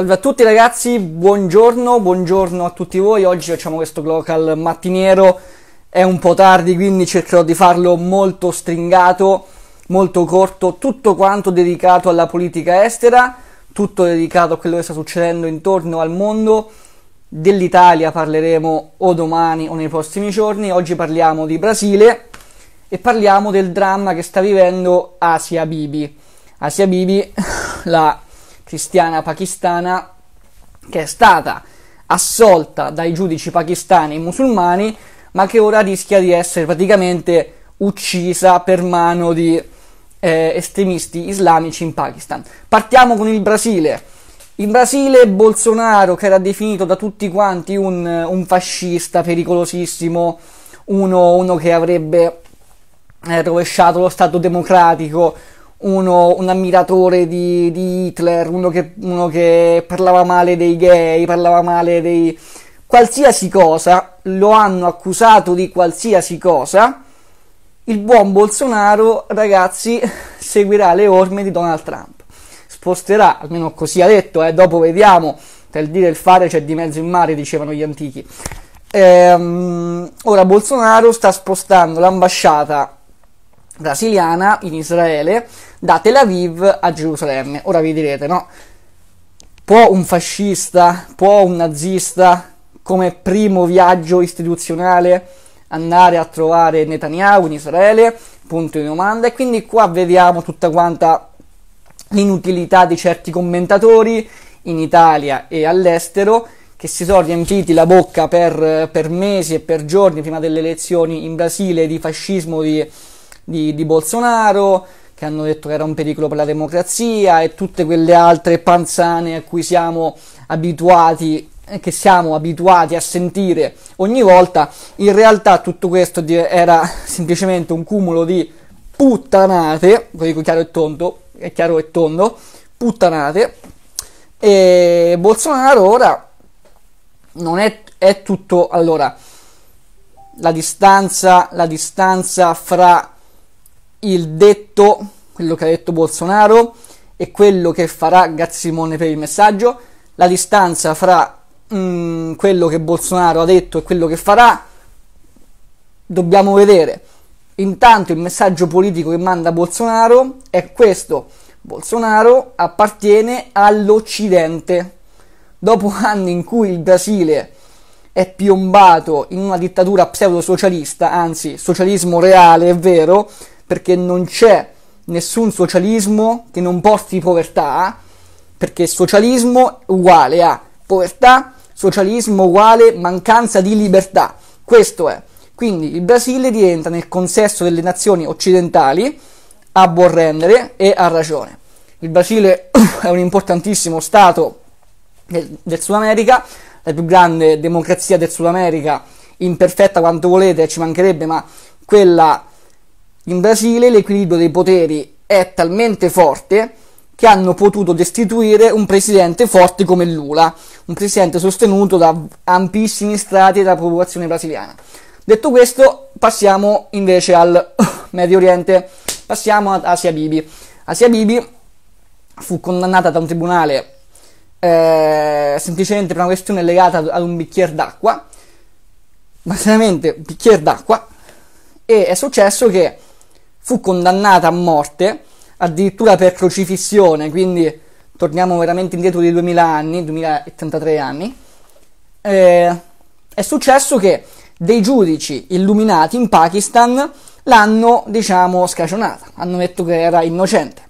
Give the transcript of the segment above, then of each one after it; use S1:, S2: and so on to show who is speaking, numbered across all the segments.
S1: Salve a tutti ragazzi, buongiorno, buongiorno a tutti voi. Oggi facciamo questo local mattiniero. È un po' tardi, quindi cercherò di farlo molto stringato, molto corto, tutto quanto dedicato alla politica estera, tutto dedicato a quello che sta succedendo intorno al mondo. Dell'Italia parleremo o domani o nei prossimi giorni. Oggi parliamo di Brasile e parliamo del dramma che sta vivendo Asia Bibi. Asia Bibi, la cristiana pakistana che è stata assolta dai giudici pakistani e musulmani, ma che ora rischia di essere praticamente uccisa per mano di eh, estremisti islamici in Pakistan. Partiamo con il Brasile. In Brasile Bolsonaro, che era definito da tutti quanti un, un fascista pericolosissimo, uno, uno che avrebbe eh, rovesciato lo Stato democratico, uno, un ammiratore di, di Hitler, uno che, uno che parlava male dei gay, parlava male dei... qualsiasi cosa, lo hanno accusato di qualsiasi cosa, il buon Bolsonaro, ragazzi, seguirà le orme di Donald Trump. Sposterà, almeno così ha detto, eh, dopo vediamo, tra il dire e il fare c'è di mezzo in mare, dicevano gli antichi. Ehm, ora Bolsonaro sta spostando l'ambasciata brasiliana in Israele da Tel Aviv a Gerusalemme. Ora vi direte, no? Può un fascista, può un nazista come primo viaggio istituzionale andare a trovare Netanyahu in Israele? Punto di domanda. E quindi qua vediamo tutta quanta l'inutilità di certi commentatori in Italia e all'estero che si sono riempiti la bocca per, per mesi e per giorni prima delle elezioni in Brasile di fascismo, di, di, di Bolsonaro, che hanno detto che era un pericolo per la democrazia e tutte quelle altre panzane a cui siamo abituati eh, che siamo abituati a sentire ogni volta, in realtà tutto questo era semplicemente un cumulo di puttanate, lo dico chiaro e tondo, è chiaro e tondo, puttanate, e Bolsonaro ora non è, è tutto, allora, la distanza, la distanza fra il detto, quello che ha detto Bolsonaro e quello che farà Gazzimone per il messaggio, la distanza fra mh, mm, quello che Bolsonaro ha detto e quello che farà, dobbiamo vedere. Intanto il messaggio politico che manda Bolsonaro è questo. Bolsonaro appartiene all'Occidente. Dopo anni in cui il Brasile è piombato in una dittatura pseudo-socialista, anzi socialismo reale, è vero, perché non c'è nessun socialismo che non porti povertà, perché socialismo uguale a povertà, socialismo uguale mancanza di libertà. Questo è. Quindi il Brasile rientra nel consesso delle nazioni occidentali a buon rendere e a ragione. Il Brasile è un importantissimo stato del, del Sud America, la più grande democrazia del Sud America, imperfetta quanto volete, ci mancherebbe, ma quella in Brasile l'equilibrio dei poteri è talmente forte che hanno potuto destituire un presidente forte come Lula, un presidente sostenuto da ampissimi strati della popolazione brasiliana. Detto questo, passiamo invece al Medio Oriente, passiamo ad Asia Bibi. Asia Bibi fu condannata da un tribunale eh, semplicemente per una questione legata ad un bicchiere d'acqua, ma veramente un bicchiere d'acqua, e è successo che fu condannata a morte, addirittura per crocifissione, quindi torniamo veramente indietro di 2000 anni, 2033 anni, eh, è successo che dei giudici illuminati in Pakistan l'hanno, diciamo, scagionata, hanno detto che era innocente.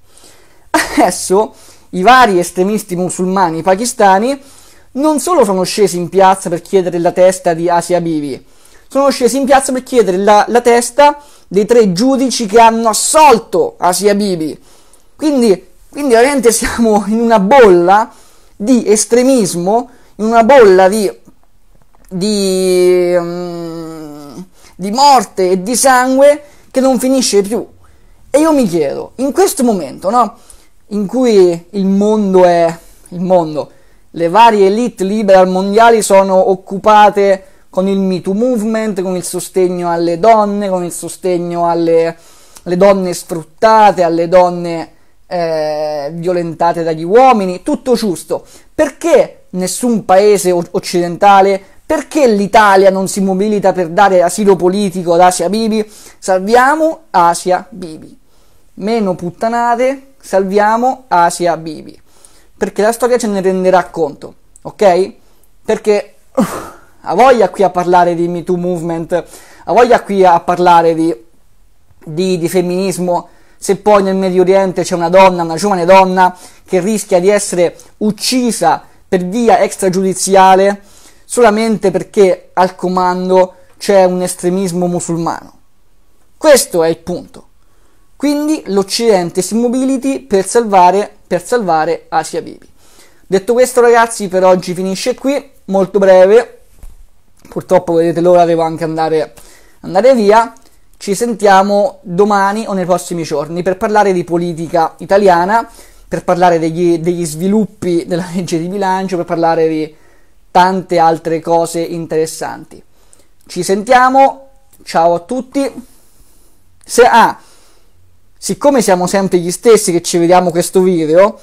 S1: Adesso i vari estremisti musulmani pakistani non solo sono scesi in piazza per chiedere la testa di Asia Bibi, sono scesi in piazza per chiedere la, la testa dei tre giudici che hanno assolto Asia Bibi. Quindi, quindi veramente siamo in una bolla di estremismo, in una bolla di, di, um, di morte e di sangue che non finisce più. E io mi chiedo, in questo momento, no, in cui il mondo è il mondo, le varie elite liberal mondiali sono occupate con il Me Too Movement, con il sostegno alle donne, con il sostegno alle, alle donne sfruttate, alle donne eh, violentate dagli uomini, tutto giusto. Perché nessun paese occidentale, perché l'Italia non si mobilita per dare asilo politico ad Asia Bibi? Salviamo Asia Bibi. Meno puttanate, salviamo Asia Bibi. Perché la storia ce ne renderà conto, ok? Perché... Ha voglia qui a parlare di Me Too Movement, ha voglia qui a parlare di, di, di femminismo, se poi nel Medio Oriente c'è una donna, una giovane donna, che rischia di essere uccisa per via extragiudiziale solamente perché al comando c'è un estremismo musulmano. Questo è il punto. Quindi l'Occidente si mobiliti per salvare, per salvare Asia Bibi. Detto questo ragazzi per oggi finisce qui, molto breve, purtroppo vedete l'ora devo anche andare, andare via. Ci sentiamo domani o nei prossimi giorni per parlare di politica italiana, per parlare degli, degli sviluppi della legge di bilancio, per parlare di tante altre cose interessanti. Ci sentiamo, ciao a tutti. Se, ah, siccome siamo sempre gli stessi che ci vediamo questo video,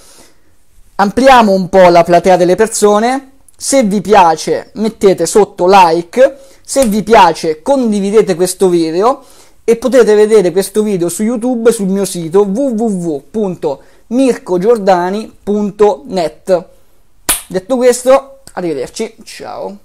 S1: ampliamo un po' la platea delle persone se vi piace mettete sotto like, se vi piace condividete questo video e potete vedere questo video su YouTube sul mio sito www.mircogiordani.net. Detto questo, arrivederci, ciao.